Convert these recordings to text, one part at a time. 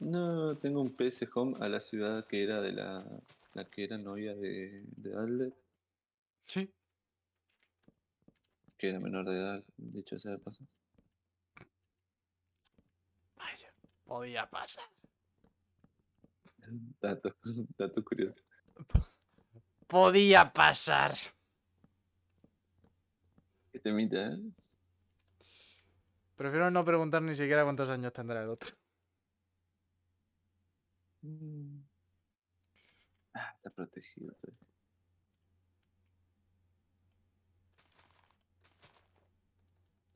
No, tengo un PS Home a la ciudad que era de la, la que era novia de, de Adler. Sí. Que era menor de edad, dicho sea de paso. Vaya, podía pasar. Dato, dato curioso. Podía pasar. Que te Prefiero no preguntar ni siquiera cuántos años tendrá el otro. Mm. Ah, está protegido.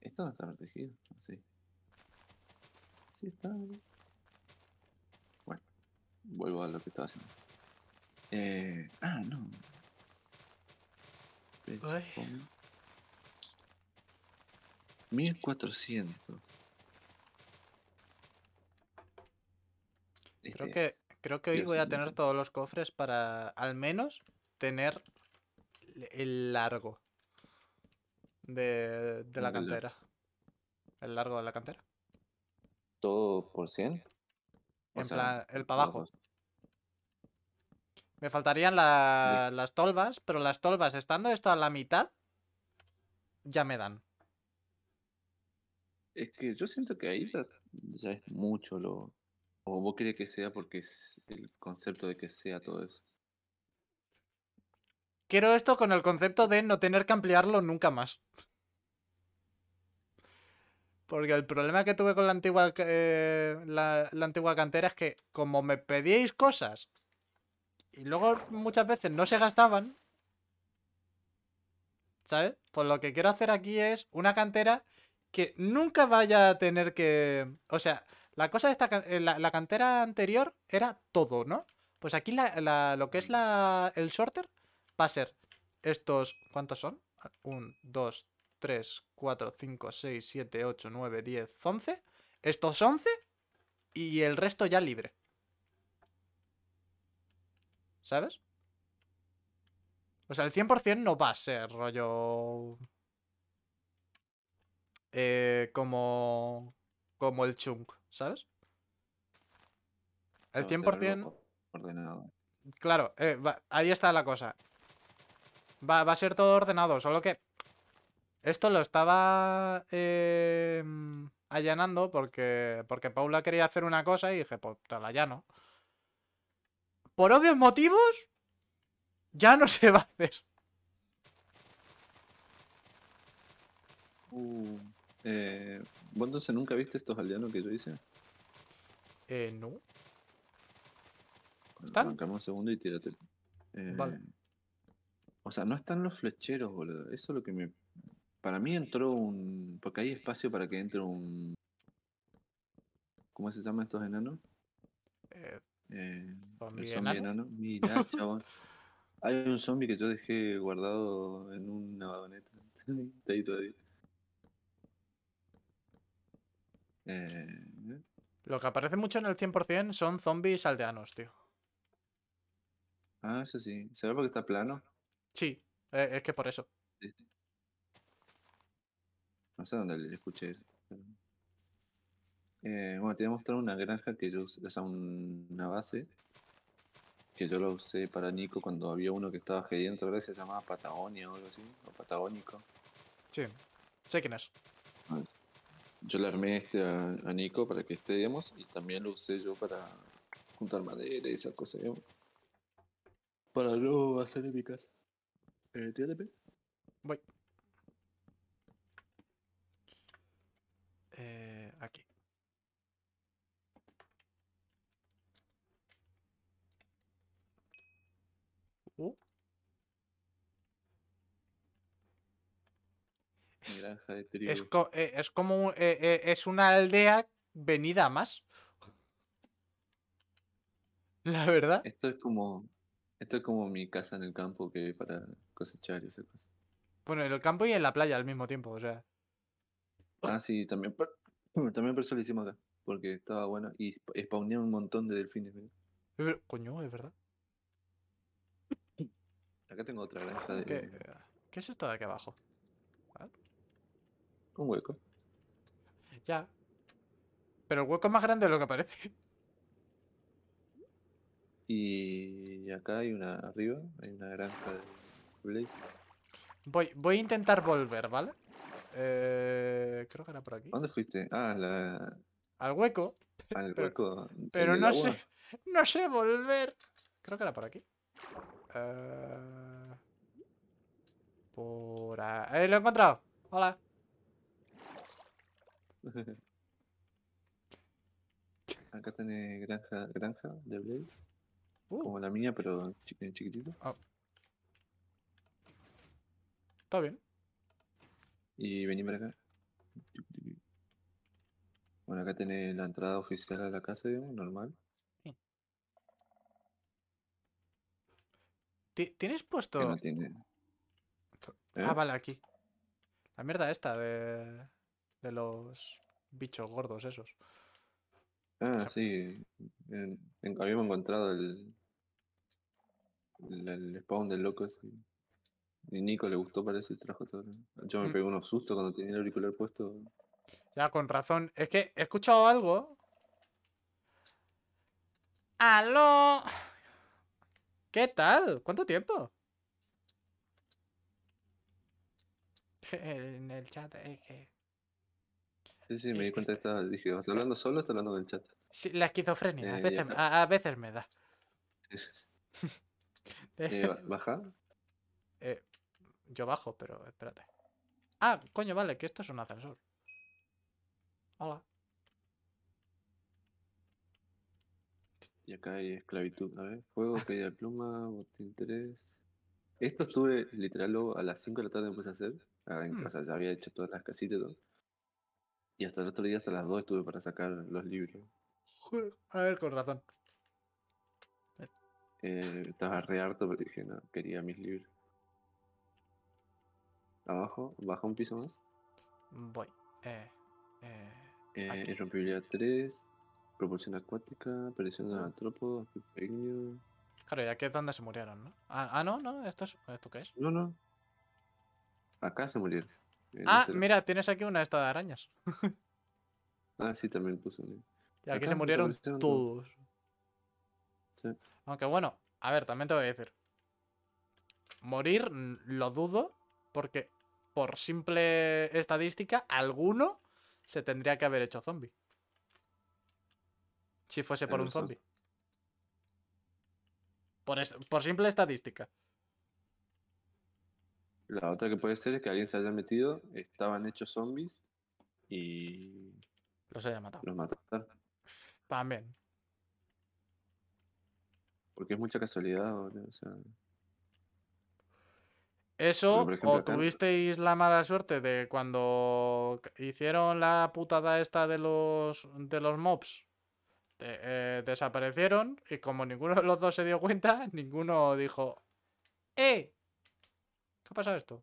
Esto no está protegido, sí. Sí está. Bueno, vuelvo a lo que estaba haciendo. Eh, ah, no. 1400. Este, creo que, creo que hoy voy a tener todos los cofres para al menos tener el largo de, la cantera. El largo de la cantera. ¿Todo por 100? En el para abajo. Me faltarían la, las tolvas, pero las tolvas, estando esto a la mitad, ya me dan. Es que yo siento que ahí ya, es mucho lo. O vos crees que sea porque es el concepto de que sea todo eso. Quiero esto con el concepto de no tener que ampliarlo nunca más. Porque el problema que tuve con la antigua, eh, la, la antigua cantera es que como me pedíais cosas y luego muchas veces no se gastaban, ¿sabes? Pues lo que quiero hacer aquí es una cantera que nunca vaya a tener que. O sea, la cosa de esta. Eh, la, la cantera anterior era todo, ¿no? Pues aquí lo que es la, el sorter va a ser estos. ¿Cuántos son? 1, 2, 3, 4, 5, 6, 7, 8, 9, 10, 11. Estos 11 y el resto ya libre. ¿Sabes? O sea, el 100% no va a ser rollo eh, como, como el chunk, ¿sabes? El 100%... Ordenado. Claro, eh, ahí está la cosa. Va, a ser todo ordenado, solo que esto lo estaba eh, allanando porque, porque Paula quería hacer una cosa y dije, pues te la llano. Por obvios motivos, ya no se va a hacer. Uh. Eh, ¿Vos entonces nunca viste estos aldeanos que yo hice? Eh, no. ¿Están? un segundo y tírate. Eh, vale. O sea, no están los flecheros, boludo. Eso es lo que me. Para mí entró un. Porque hay espacio para que entre un. ¿Cómo se llama estos enanos? Eh, eh enano. Mira, chabón. Hay un zombie que yo dejé guardado en una vagoneta. Eh, lo que aparece mucho en el 100% son zombies aldeanos, tío. Ah, eso sí. ¿Será porque está plano? Sí, eh, es que por eso. No sé dónde le escuché. Eh, bueno, te voy a mostrar una granja que yo usé, o sea, una base que yo la usé para Nico cuando había uno que estaba gediendo, creo se llamaba Patagonia o algo así, o Patagónico. Sí, sé quién es. Ah, yo le armé este a, Nico para que esté, demos, y también lo usé yo para juntar madera y esas cosas, Para luego hacer en mi casa. Eh, Eh, aquí. Pues eh, es, como eh, eh, es una aldea venida más. La verdad. Esto es como esto es como mi casa en el campo que para cosechar y esas cosas. Bueno, en el campo y en la playa al mismo tiempo, o sea. Ah, sí, también. También por eso lo hicimos acá, porque estaba bueno y spawnearon un montón de delfines. coño, es verdad. Acá tengo otra granja de. ¿Qué es esto de aquí abajo? Un hueco. Ya. Pero el hueco es más grande de lo que parece. Y acá hay una arriba, hay una granja de Blaze. Voy, voy a intentar volver, ¿vale? Eh, creo que era por aquí. ¿Dónde fuiste? Ah, la... Al hueco. Al pero, hueco. Pero no sé. No sé volver. Creo que era por aquí. Eh, por ahí. Eh, lo he encontrado. Hola. Acá tiene granja, granja de Blaze. Uh. Como la mía, pero eh, chiquitito. Ah. Está bien. Y vení acá. Bueno, acá tiene la entrada oficial a la casa, digamos, normal. ¿Tienes puesto...? No tiene? Ah, ¿Eh? vale, aquí. La mierda esta de de los bichos gordos esos. Ah, sí. En, habíamos encontrado el, el, spawn del loco ese. Y Nico le gustó, parece, el trajo todo. Yo me mm. pegué unos sustos cuando tenía el auricular puesto. Ya, con razón. Es que he escuchado algo. ¡Aló! ¿Qué tal? ¿Cuánto tiempo? en el chat es que Sí, sí, me di cuenta de esto. Dije, ¿estás hablando solo o estás hablando del chat? Sí, la esquizofrenia, a, eh, veces, me da. Sí, eh, ¿Baja? Eh, yo bajo, pero espérate. Ah, coño, vale, que esto es un ascensor. Hola. Y acá hay esclavitud. A ver, fuego, caída de pluma, botín 3. Esto estuve literal a las 5 de la tarde puse a hacer. Ah, en mm. casa ya había hecho todas las casitas y todo. Y hasta el otro día, hasta las 2 estuve para sacar los libros. A ver, con razón. Eh, estaba re harto, pero dije, no, quería mis libros. Abajo, baja un piso más. Voy. Eh, eh, irrompibilidad eh, 3, proporción acuática, Aparición de antropo. pequeño. Claro, y aquí es donde se murieron, ¿no? Ah, ah no, no, ¿esto, es, ¿esto qué es? No, no. Acá se murieron. Ah, este mira, tienes aquí una esta de arañas. ah, sí, también puse. Y aquí se murieron todos. Aunque bueno, a ver, también te voy a decir. Morir lo dudo, porque por simple estadística, alguno se tendría que haber hecho zombie. Si fuese ah, por un zombie. por simple estadística. La otra que puede ser es que alguien se haya metido, estaban hechos zombies y. Los haya matado. También. Porque es mucha casualidad, O sea. Eso, o tuvisteis la mala suerte de cuando hicieron la putada esta de los, de los mobs. Eh, desaparecieron y como ninguno de los dos se dio cuenta, ninguno dijo, ¡eh! ¿Qué ha pasado esto?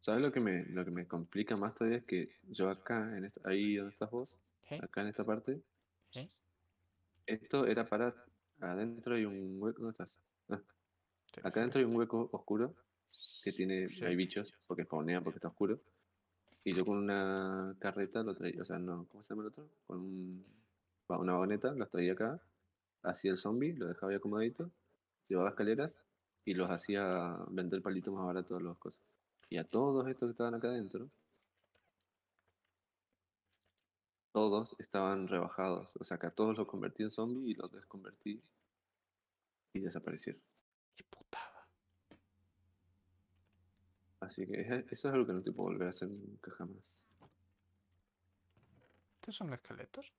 ¿Sabes lo que me, lo que me complica más todavía? Es que yo acá, en esta, ahí donde estás vos, acá en esta parte, esto era para adentro hay un hueco. Ah. acá adentro un hueco oscuro que tiene, hay bichos, porque spawnean, porque está oscuro. Y yo con una carreta lo traía, o sea, no, ¿cómo se llama el otro? Con una vagoneta, lo traía acá, hacía el zombie, lo dejaba ahí acomodadito, llevaba escaleras y los hacía vender palitos más baratos a las cosas. Y a todos estos que estaban acá adentro, todos estaban rebajados. O sea, que a todos los convertí en zombie y los desconvertí y desaparecieron. ¡Qué putada! Así que eso es algo que no te puedo volver a hacer nunca jamás. ¿Estos son los esqueletos?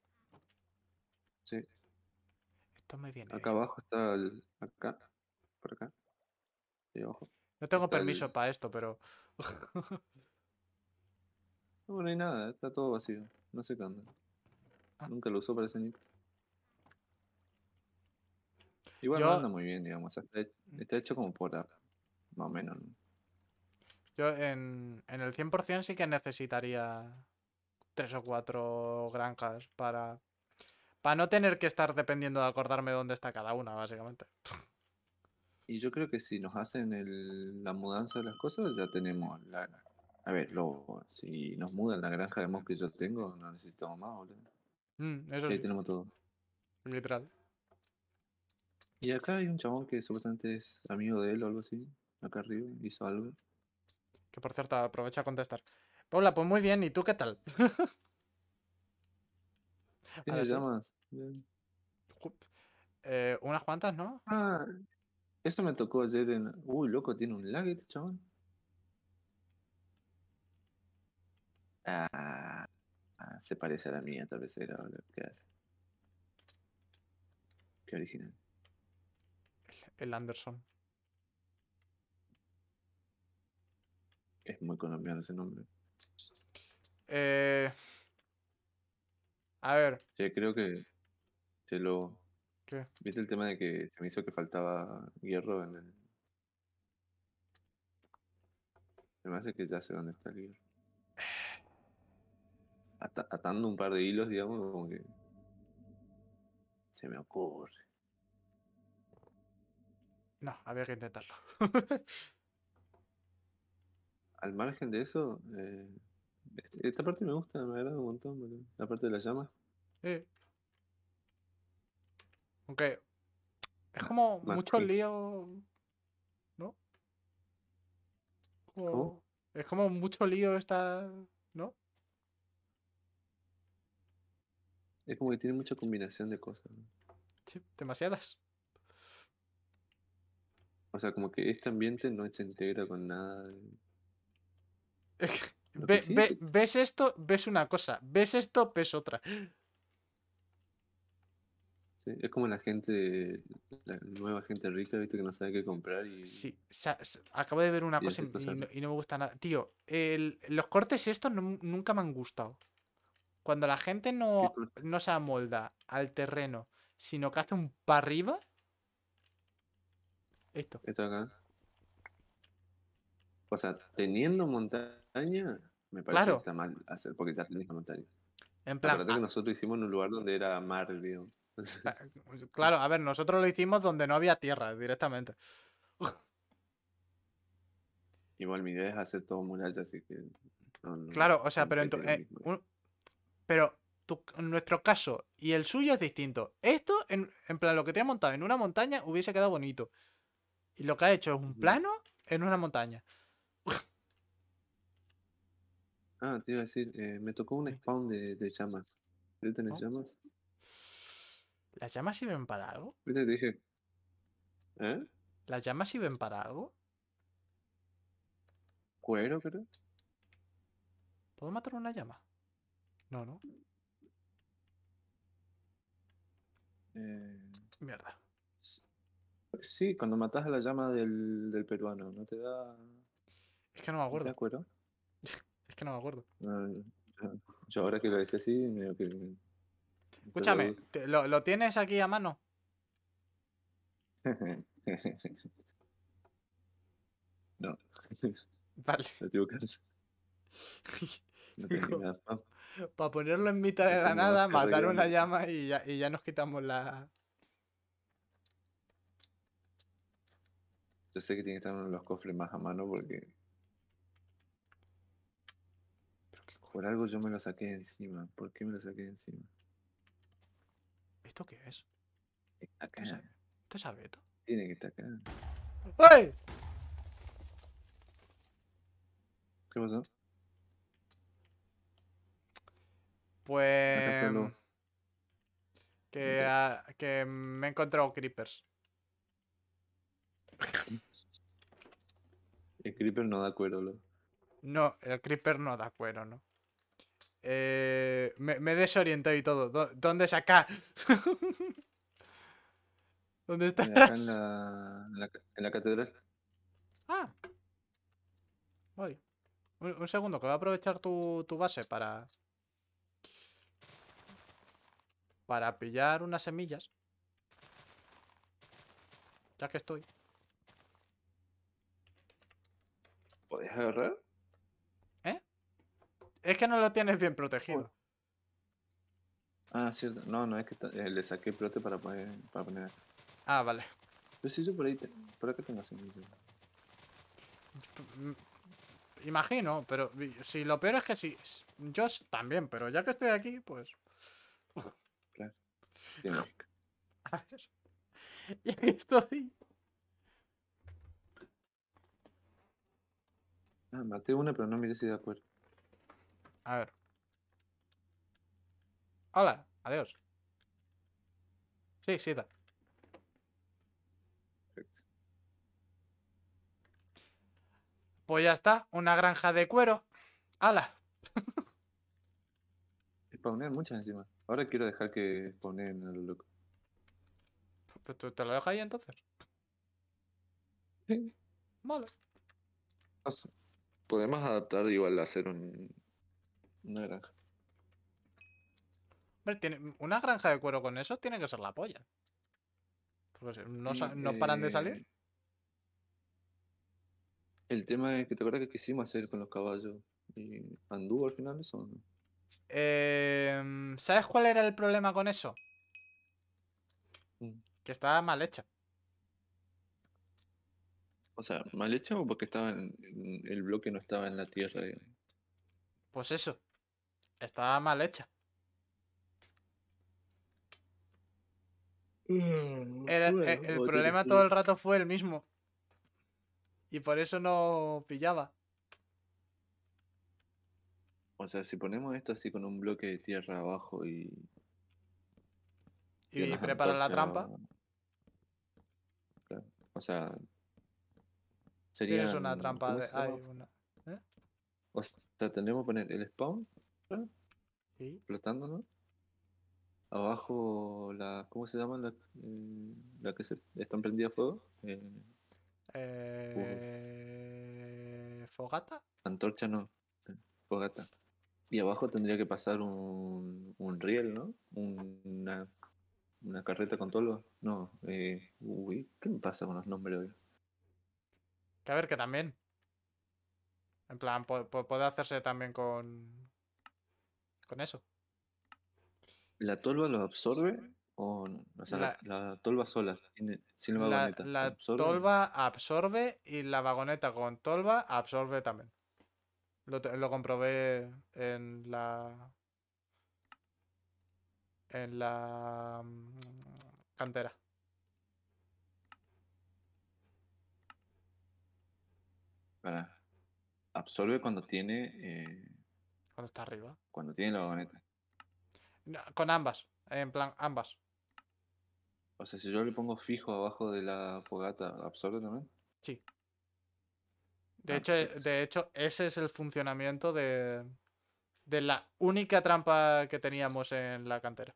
Sí. Esto me viene. Acá abajo está el. Acá. Por acá. No tengo permiso para esto, pero. no, hay nada, está todo vacío. No sé cuándo. Ah. Nunca lo usó para ese nick. Igual no anda muy bien, digamos. Está mm. hecho, como por acá. Más o menos. Yo en, en el 100% sí que necesitaría tres o cuatro granjas para, para no tener que estar dependiendo de acordarme dónde está cada una, básicamente. Y yo creo que si nos hacen la mudanza de las cosas, ya tenemos la... A ver, lo, si nos mudan la granja de mosque que yo tengo, no necesitamos más, boludo. Mm, Ahí tenemos todo. Literal. Y acá hay un chabón que supuestamente es amigo de él o algo así. Acá arriba hizo algo. Que por cierto, aprovecha a contestar. Paula, pues muy bien, ¿y tú qué tal? ¿Qué le llamas? Eh, unas cuantas, ¿no? Ah, esto me tocó ayer en. Uy, loco, tiene un lag este chaval. Ah, ah, se parece a la mía, tal vez era lo que hace. Qué original. El Anderson. Es muy colombiano ese nombre. Eh, a ver. Sí, creo que se lo ¿Viste el tema de que se me hizo que faltaba hierro en el... Se me hace que ya sé dónde está el hierro. atando un par de hilos, digamos, como que... Se me ocurre. No, había que intentarlo. Al margen de eso, eh, este, esta parte me gusta, me agrada un montón, La parte de las llamas. Eh. Aunque es como mucho lío, ¿no? Es como mucho lío esta, ¿no? Es como que tiene mucha combinación de cosas. demasiadas. O sea, como que este ambiente no se integra con nada. ves esto, ves una cosa. Ves esto, ves otra es como la gente, la nueva gente rica, viste, que no sabe qué comprar y... Sí, acabo de ver una cosa y, no, me gusta nada. Tío, los cortes estos nunca me han gustado. Cuando la gente no, no se amolda al terreno, sino que hace un para arriba... Esto. Esto acá. O sea, teniendo montaña, me parece que está mal hacer, porque ya tenés la montaña. En plan... que nosotros hicimos en un lugar donde era mar, río Ah, claro, a ver, nosotros lo hicimos donde no había tierra directamente. Igual mi idea es hacer todo muralla, así que. claro, o sea, pero, en eh, pero tu, nuestro caso y el suyo es distinto. Esto, en, plan, lo que te ha montado en una montaña hubiese quedado bonito. Y lo que ha hecho es un plano en una montaña. ah, te iba a decir, eh, me tocó un spawn de, llamas. ¿Tú tener llamas? ¿Las llamas sirven para algo? ¿Qué te dije? ¿Eh? ¿Las llamas sirven para algo? Cuero, creo. ¿Puedo matar una llama? No, no. Eh... Mierda. Sí, cuando matas a la llama del, peruano, ¿no te da. Es que no me acuerdo. acuerdo? es que no me acuerdo. yo ahora que lo dice así, me. que Escúchame, ¿lo, tienes aquí a mano? no. Vale. No tengo nada. Para ponerlo en mitad de la nada, matar una llama y ya, nos quitamos la, Yo sé que tiene que estar los cofres más a mano porque. Por algo yo me lo saqué encima. ¿Por qué me lo saqué encima? ¿Esto qué es? Acá. ¿Esto es abeto? Tiene que estar acá. ¡Ay! ¿Qué pasó? Pues. Que, que me he encontrado creepers. El creeper no da cuero, ¿no? No, el creeper no da cuero, ¿no? Eh, me, me y todo. ¿Dónde es acá? ¿Dónde estás? en la, en, catedral. Ah. Voy. Un, segundo, que voy a aprovechar tu, base para... Para pillar unas semillas. Ya que estoy. podéis agarrar? Es que no lo tienes bien protegido. Ah, cierto. No, no, es que eh, le saqué el prote para poner, para poner Ah, vale. Pero pues si yo por ahí, te, que acá tengo semillas. Imagino, pero si lo peor es que si... yo también, pero ya que estoy aquí, pues... Claro. A Y aquí estoy. Ah, maté una, pero no me si de acuerdo. A ver. Hola, adiós. Sí, sí, da. Perfecto. Pues ya está, una granja de cuero. ¡Hala! Spawnean muchas encima. Ahora quiero dejar que spawnen el look. loco. Pues ¿Tú te lo dejas ahí entonces? Sí. Vale. Podemos adaptar igual a hacer un una granja. ¿Tiene una granja de cuero con eso tiene que ser la polla. no, mm, paran de salir. Eh, el tema es que te acuerdas que quisimos hacer con los caballos. ¿Y anduvo al final eso em, ¿Sabes cuál era el problema con eso? Mm. Que estaba mal hecha. O sea, mal hecha o porque estaba el bloque no estaba en la tierra. Pues eso. Estaba mal hecha. Mm, eh, el, problema todo el rato fue el mismo. Y por eso no pillaba. O sea, si ponemos esto así con un bloque de tierra abajo y. Y, preparan la trampa. O sea. Sería. Tienes una trampa de. ¿eh? O sea, tendremos que poner el spawn explotando, Flotando, ¿no? Abajo, la, ¿cómo se llama la, mm, que se, está prendida a fuego? Eh, eh, ¿Fogata? Antorcha no, fogata. Y abajo tendría que pasar un, un riel, ¿no? Una, carreta con todo. No, eh, uy, ¿qué me pasa con los nombres hoy? Que a ver, que también. En plan, puede hacerse también con, con eso. ¿La tolva lo absorbe? O, sea, la, tolva sola, sin, la vagoneta. La, tolva absorbe y la vagoneta con tolva absorbe también. Lo, lo comprobé en la. En la. Mm, cantera. Absorbe cuando tiene. Eh, cuando está arriba. Cuando tiene la vagoneta. con ambas. En plan, ambas. O sea, si yo le pongo fijo abajo de la fogata, ¿absorbe también? Sí. De, ah, hecho, eh, de hecho, ese es el funcionamiento de, de la única trampa que teníamos en la cantera.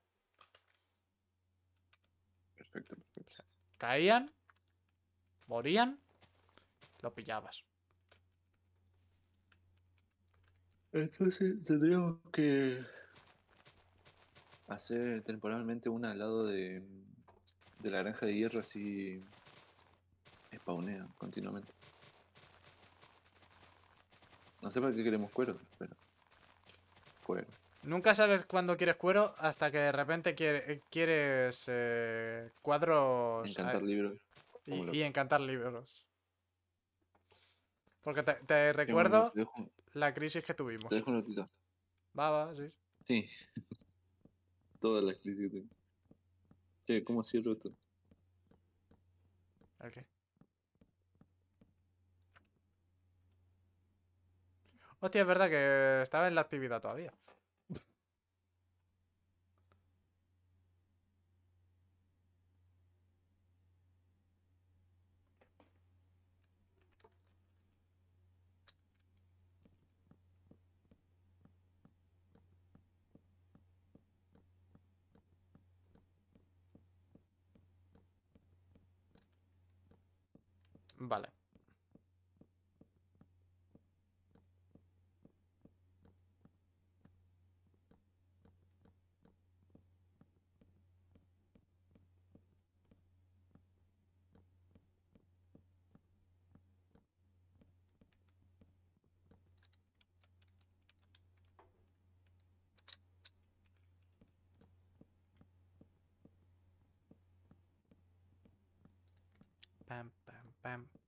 Perfecto, perfecto. Caían, morían, lo pillabas. Entonces tendríamos que hacer temporalmente una al lado de, la granja de hierro así spawnea continuamente. No sé para qué queremos cuero, pero... Cuero. Nunca sabes cuándo quieres cuero hasta que de repente eh, quieres eh, cuadros... Encantar ah, libros. y encantar libros. Porque te, recuerdo la crisis que tuvimos. Te dejo un ratito. Va, va, sí. Sí. Todas las crisis que tuvimos. Che, ¿cómo cierro esto? Ok. Hostia, es verdad que estaba en la actividad todavía. Vale. Bam, bam, bam.